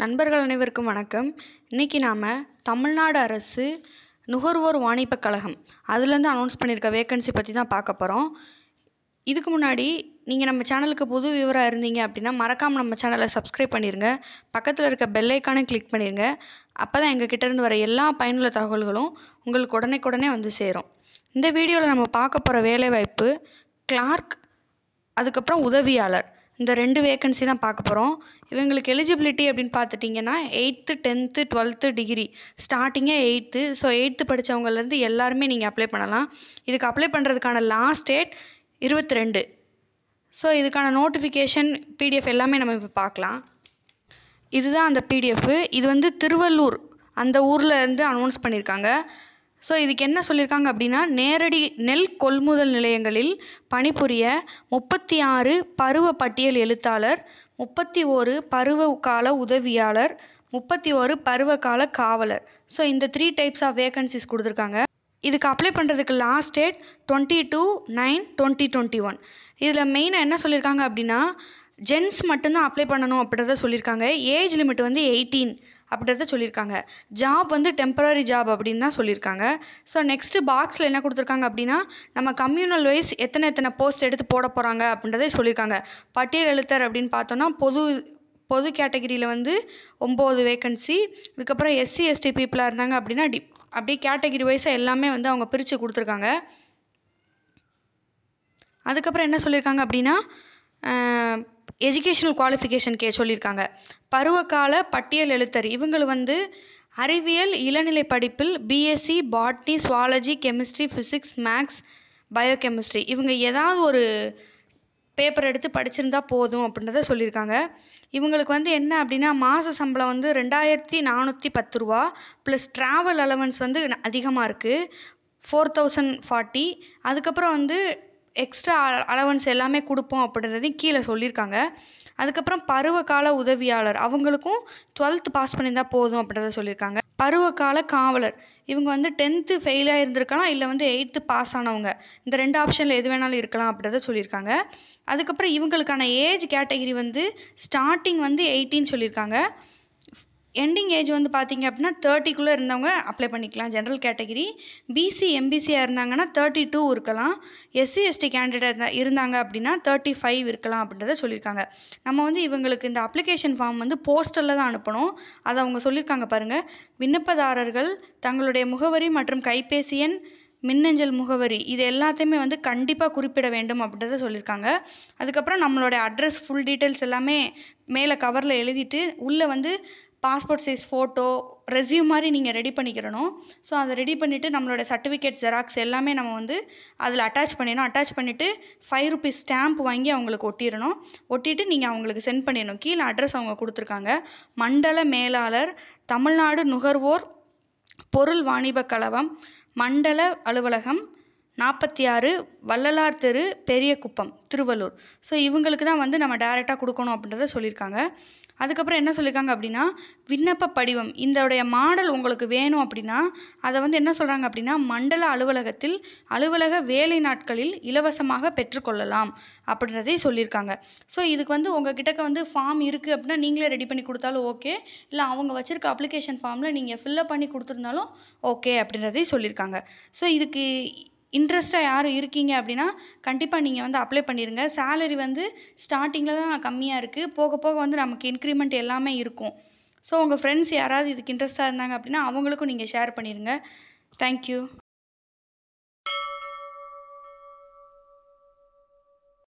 நண்பர்கள் அனைவருக்கும் வணக்கம் இன்றைக்கி நாம் தமிழ்நாடு அரசு நுகர்வோர் வாணிப கழகம் அதுலேருந்து அனௌன்ஸ் பண்ணியிருக்க வேக்கன்சி பற்றி தான் பார்க்க போகிறோம் இதுக்கு முன்னாடி நீங்கள் நம்ம சேனலுக்கு புது வியூவராக இருந்தீங்க அப்படின்னா மறக்காமல் நம்ம சேனலை சப்ஸ்கிரைப் பண்ணிடுங்க பக்கத்தில் இருக்க பெல்லைக்கானே கிளிக் பண்ணிடுங்க அப்போ தான் எங்கள் கிட்டேருந்து வர எல்லா பயனுள்ள தகவல்களும் உங்களுக்கு உடனே வந்து சேரும் இந்த வீடியோவில் நம்ம பார்க்க போகிற வேலைவாய்ப்பு கிளார்க் அதுக்கப்புறம் உதவியாளர் இந்த ரெண்டு வேக்கன்சி தான் பார்க்க போகிறோம் இவங்களுக்கு எலிஜிபிலிட்டி அப்படின்னு பார்த்துட்டிங்கன்னா எயித்து டென்த்து டுவெல்த்து டிகிரி ஸ்டார்டிங்கே எயித்து ஸோ எயித்து படித்தவங்கலேருந்து எல்லாருமே நீங்கள் அப்ளை பண்ணலாம் இதுக்கு அப்ளை பண்ணுறதுக்கான லாஸ்ட் டேட் இருபத்தி ரெண்டு ஸோ இதுக்கான நோட்டிஃபிகேஷன் பிடிஎஃப் எல்லாமே நம்ம இப்போ பார்க்கலாம் இதுதான் அந்த பிடிஎஃப் இது வந்து திருவள்ளூர் அந்த ஊரில் இருந்து அனௌன்ஸ் பண்ணியிருக்காங்க ஸோ இதுக்கு என்ன சொல்லியிருக்காங்க அப்படின்னா நேரடி நெல் கொள்முதல் நிலையங்களில் பணிபுரிய முப்பத்தி ஆறு பருவ பட்டியல் எழுத்தாளர் முப்பத்தி ஒரு பருவ கால உதவியாளர் முப்பத்தி ஒரு பருவ கால காவலர் ஸோ இந்த த்ரீ டைப்ஸ் ஆஃப் வேகன்சிஸ் கொடுத்துருக்காங்க இதுக்கு அப்ளை பண்ணுறதுக்கு last date twenty two nine twenty twenty one இதில் மெயினாக என்ன சொல்லியிருக்காங்க அப்படின்னா ஜென்ஸ் மட்டும்தான் அப்ளை பண்ணணும் அப்படின்றத சொல்லியிருக்காங்க ஏஜ் லிமிட் வந்து எயிட்டீன் அப்படின்றத சொல்லியிருக்காங்க ஜாப் வந்து டெம்பரரி ஜாப் அப்படின்னு தான் சொல்லியிருக்காங்க ஸோ நெக்ஸ்ட்டு பாக்ஸில் என்ன கொடுத்துருக்காங்க அப்படின்னா நம்ம கம்யூனல் வைஸ் எத்தனை எத்தனை போஸ்ட் எடுத்து போட போகிறாங்க அப்படின்றத சொல்லியிருக்காங்க பட்டியல் எழுத்தர் அப்படின்னு பார்த்தோன்னா பொது பொது கேட்டகிரியில் வந்து ஒம்பது வேக்கன்சி இதுக்கப்புறம் எஸ்சி எஸ்டி பீப்புளாக இருந்தாங்க அப்படின்னா டி அப்படியே கேட்டகிரி வைஸாக எல்லாமே வந்து அவங்க பிரித்து கொடுத்துருக்காங்க அதுக்கப்புறம் என்ன சொல்லியிருக்காங்க அப்படின்னா எஜுகேஷ்னல் குவாலிஃபிகேஷன் கே சொல்லியிருக்காங்க பருவகால பட்டியல் எழுத்தர் இவங்கள வந்து அறிவியல் இளநிலை படிப்பில் BSc botany zoology chemistry physics maths biochemistry இவங்க ஏதாவது ஒரு பேப்பர் எடுத்து படிச்சிருந்தா போதும் அப்படின்றத சொல்லியிருக்காங்க இவங்களுக்கு வந்து என்ன அப்படின்னா மாத சம்பளம் வந்து ரெண்டாயிரத்தி நானூற்றி பத்து ரூபா ப்ளஸ் ட்ராவல் அலவன்ஸ் வந்து அதிகமாக இருக்குது ஃபோர் தௌசண்ட் ஃபார்ட்டி அதுக்கப்புறம் வந்து எக்ஸ்ட்ரா அலவன்ஸ் எல்லாமே கொடுப்போம் அப்படின்றதையும் கீழே சொல்லியிருக்காங்க அதுக்கப்புறம் பருவகால உதவியாளர் அவங்களுக்கும் டுவெல்த் பாஸ் பண்ணியிருந்தால் போதும் அப்படின்றத சொல்லியிருக்காங்க பருவகால காவலர் இவங்க வந்து டென்த்து ஃபெயிலாக இருந்திருக்கலாம் இல்லை வந்து எயித்து பாஸ் ஆனவங்க இந்த ரெண்டு ஆப்ஷனில் எது வேணாலும் இருக்கலாம் அப்படின்றத சொல்லியிருக்காங்க அதுக்கப்புறம் இவங்களுக்கான ஏஜ் கேட்டகிரி வந்து ஸ்டார்டிங் வந்து எயிட்டின்னு சொல்லியிருக்காங்க எண்டிங் ஏஜ் வந்து பார்த்திங்க அப்படின்னா தேர்ட்டிக்குள்ளே இருந்தவங்க அப்ளை பண்ணிக்கலாம் ஜென்ரல் கேட்டகிரி பிசி எம்பிசியாக இருந்தாங்கன்னா தேர்ட்டி டூ இருக்கலாம் எஸ்சி எஸ்டி கேண்டிடேட் இருந்தாங்க அப்படின்னா தேர்ட்டி ஃபைவ் இருக்கலாம் அப்படின்றத சொல்லியிருக்காங்க நம்ம வந்து இவங்களுக்கு இந்த அப்ளிகேஷன் ஃபார்ம் வந்து போஸ்டலில் தான் அனுப்பணும் அதை அவங்க சொல்லியிருக்காங்க பாருங்கள் விண்ணப்பதாரர்கள் தங்களுடைய முகவரி மற்றும் கைபேசி எண் மின்னஞ்சல் முகவரி இது எல்லாத்தையுமே வந்து கண்டிப்பாக குறிப்பிட வேண்டும் அப்படின்றத சொல்லியிருக்காங்க அதுக்கப்புறம் நம்மளோட அட்ரஸ் ஃபுல் டீட்டெயில்ஸ் எல்லாமே மேலே கவரில் எழுதிட்டு உள்ளே வந்து பாஸ்போர்ட் சைஸ் ஃபோட்டோ ரெஸ்யூம் மாதிரி நீங்கள் ரெடி பண்ணிக்கிறணும் ஸோ அதை ரெடி பண்ணிவிட்டு நம்மளோட சர்டிஃபிகேட் ஜெராக்ஸ் எல்லாமே நம்ம வந்து அதில் அட்டாச் பண்ணிடணும் அட்டாச் பண்ணிவிட்டு ஃபைவ் ருபீஸ் ஸ்டாம்ப் வாங்கி அவங்களுக்கு ஒட்டிடணும் ஒட்டிட்டு நீங்கள் அவங்களுக்கு சென்ட் பண்ணிடணும் கீழே அட்ரஸ் அவங்க கொடுத்துருக்காங்க மண்டல மேலாளர் தமிழ்நாடு நுகர்வோர் பொருள் வாணிப கழகம் மண்டல அலுவலகம் நாற்பத்தி ஆறு வள்ளலார் தெரு பெரியகுப்பம் திருவள்ளூர் ஸோ இவங்களுக்கு தான் வந்து நம்ம டேரெக்டாக கொடுக்கணும் அப்படின்றத சொல்லியிருக்காங்க அதுக்கப்புறம் என்ன சொல்லியிருக்காங்க அப்படின்னா விண்ணப்ப படிவம் இதோடைய மாடல் உங்களுக்கு வேணும் அப்படின்னா அதை வந்து என்ன சொல்கிறாங்க அப்படின்னா மண்டல அலுவலகத்தில் அலுவலக வேலை நாட்களில் இலவசமாக பெற்றுக்கொள்ளலாம் அப்படின்றதே சொல்லியிருக்காங்க ஸோ இதுக்கு வந்து உங்கள் கிட்டக்க வந்து ஃபார்ம் இருக்குது அப்படின்னா நீங்களே ரெடி பண்ணி கொடுத்தாலும் ஓகே இல்லை அவங்க வச்சுருக்க அப்ளிகேஷன் ஃபார்மில் நீங்கள் ஃபில்லப் பண்ணி கொடுத்துருந்தாலும் ஓகே அப்படின்றதையும் சொல்லியிருக்காங்க ஸோ இதுக்கு இன்ட்ரெஸ்ட்டாக யாரும் இருக்கீங்க அப்படின்னா கண்டிப்பாக நீங்கள் வந்து அப்ளை பண்ணிடுங்க சேலரி வந்து ஸ்டார்டிங்கில் தான் கம்மியாக இருக்குது போக போக வந்து நமக்கு இன்க்ரிமெண்ட் எல்லாமே இருக்கும் ஸோ உங்கள் ஃப்ரெண்ட்ஸ் யாராவது இதுக்கு இன்ட்ரெஸ்ட்டாக இருந்தாங்க அப்படின்னா அவங்களுக்கும் நீங்கள் ஷேர் பண்ணிடுங்க தேங்க்யூ